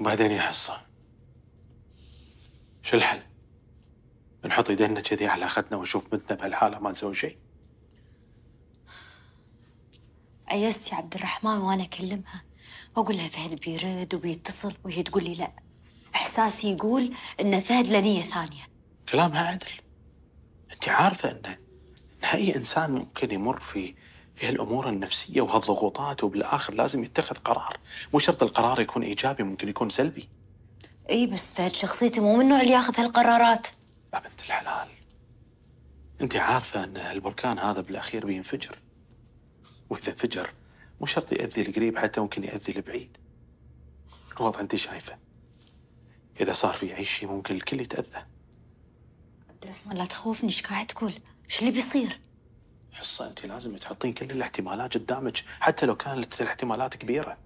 وبعدين يا حصة شو الحل؟ نحط ايدينا كذي على اختنا ونشوف متنا بهالحالة ما نسوي شيء يا عبد الرحمن وانا اكلمها واقول لها فهد بيرد وبيتصل وهي تقول لي لا احساسي يقول ان فهد له نيه ثانيه كلامها عدل انت عارفه انه اي انسان ممكن يمر في في هالامور النفسيه وهالضغوطات وبالاخر لازم يتخذ قرار، مو شرط القرار يكون ايجابي ممكن يكون سلبي. اي بس فهد شخصيتي مو من النوع اللي ياخذ هالقرارات. يا بنت الحلال. انت عارفه ان البركان هذا بالاخير بينفجر. واذا انفجر مو شرط ياذي القريب حتى ممكن ياذي البعيد. الوضع انت شايفه. اذا صار في اي شيء ممكن الكل يتاذى. عبد الرحمن لا تخوفني ايش قاعد تقول؟ ايش اللي بيصير؟ حصة أنت لازم تحطين كل الاحتمالات قدامك حتى لو كانت الاحتمالات كبيرة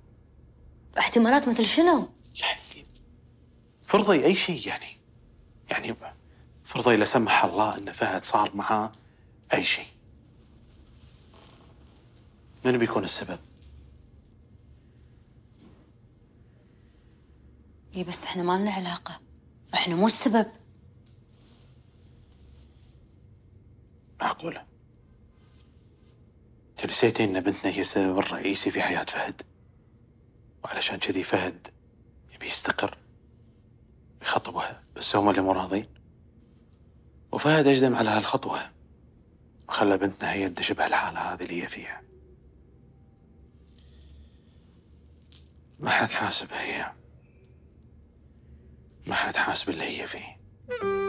احتمالات مثل شنو؟ يعني فرضي أي شيء يعني يعني فرضي لا سمح الله أن فهد صار معاه أي شيء من بيكون السبب؟ اي بس احنا ما لنا علاقة احنا مو السبب معقولة تنسيتي ان بنتنا هي السبب الرئيسي في حياه فهد وعلشان كذي فهد يبي يستقر يخطبها بس هم اللي مو وفهد اجدم على هالخطوه وخلى بنتنا هي تدش بهالحاله هذه اللي هي فيها ما حد حاسبها هي ما حد حاسب اللي هي فيه